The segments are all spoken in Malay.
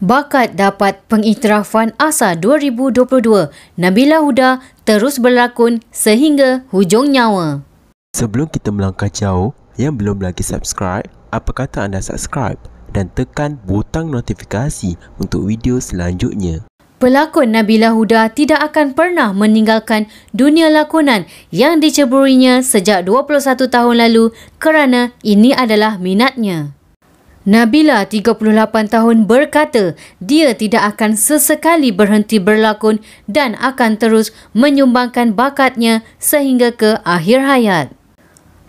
Bakat dapat pengiktirafan ASA 2022, Nabila Huda terus berlakon sehingga hujung nyawa. Sebelum kita melangkah jauh, yang belum lagi subscribe, apa kata anda subscribe dan tekan butang notifikasi untuk video selanjutnya. Pelakon Nabila Huda tidak akan pernah meninggalkan dunia lakonan yang diceburinya sejak 21 tahun lalu kerana ini adalah minatnya. Nabila, 38 tahun, berkata dia tidak akan sesekali berhenti berlakon dan akan terus menyumbangkan bakatnya sehingga ke akhir hayat.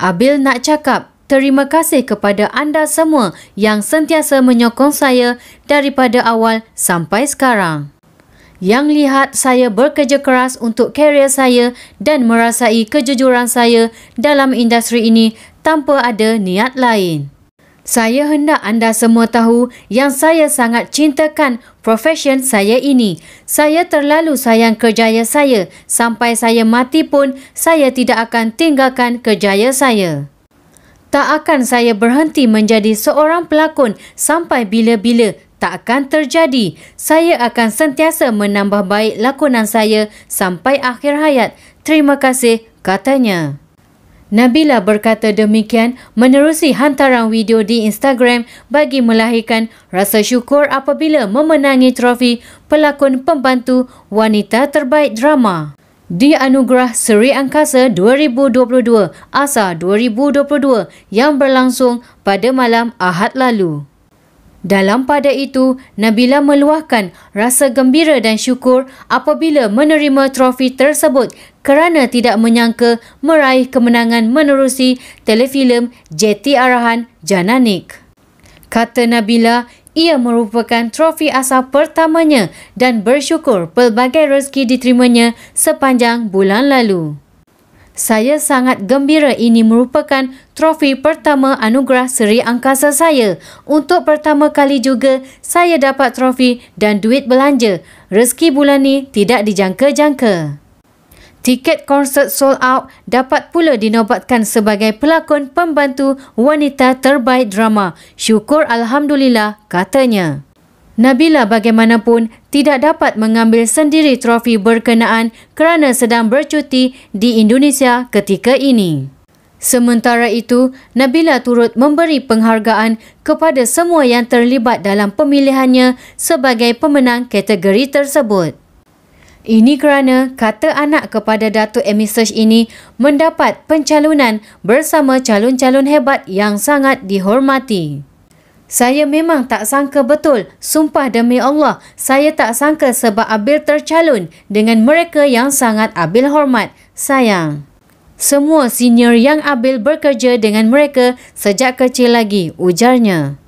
Abil nak cakap, terima kasih kepada anda semua yang sentiasa menyokong saya daripada awal sampai sekarang. Yang lihat saya bekerja keras untuk karier saya dan merasai kejujuran saya dalam industri ini tanpa ada niat lain. Saya hendak anda semua tahu yang saya sangat cintakan profession saya ini. Saya terlalu sayang kerjaya saya. Sampai saya mati pun, saya tidak akan tinggalkan kerjaya saya. Tak akan saya berhenti menjadi seorang pelakon sampai bila-bila tak akan terjadi. Saya akan sentiasa menambah baik lakonan saya sampai akhir hayat. Terima kasih katanya. Nabila berkata demikian menerusi hantaran video di Instagram bagi melahirkan rasa syukur apabila memenangi trofi pelakon pembantu wanita terbaik drama. Di Anugerah Seri Angkasa 2022 ASA 2022 yang berlangsung pada malam Ahad lalu. Dalam pada itu, Nabila meluahkan rasa gembira dan syukur apabila menerima trofi tersebut kerana tidak menyangka meraih kemenangan menerusi telefilm JT Arahan Jananik. Kata Nabila, ia merupakan trofi asal pertamanya dan bersyukur pelbagai rezeki diterimanya sepanjang bulan lalu. Saya sangat gembira ini merupakan trofi pertama anugerah Seri Angkasa saya. Untuk pertama kali juga saya dapat trofi dan duit belanja. Rezeki bulan ini tidak dijangka-jangka. Tiket konsert sold out dapat pula dinobatkan sebagai pelakon pembantu wanita terbaik drama. Syukur Alhamdulillah katanya. Nabila bagaimanapun tidak dapat mengambil sendiri trofi berkenaan kerana sedang bercuti di Indonesia ketika ini. Sementara itu, Nabila turut memberi penghargaan kepada semua yang terlibat dalam pemilihannya sebagai pemenang kategori tersebut. Ini kerana kata anak kepada Datuk Amy Search ini mendapat pencalonan bersama calon-calon hebat yang sangat dihormati. Saya memang tak sangka betul, sumpah demi Allah, saya tak sangka sebab Abil tercalon dengan mereka yang sangat Abil hormat. Sayang. Semua senior yang Abil bekerja dengan mereka sejak kecil lagi, ujarnya.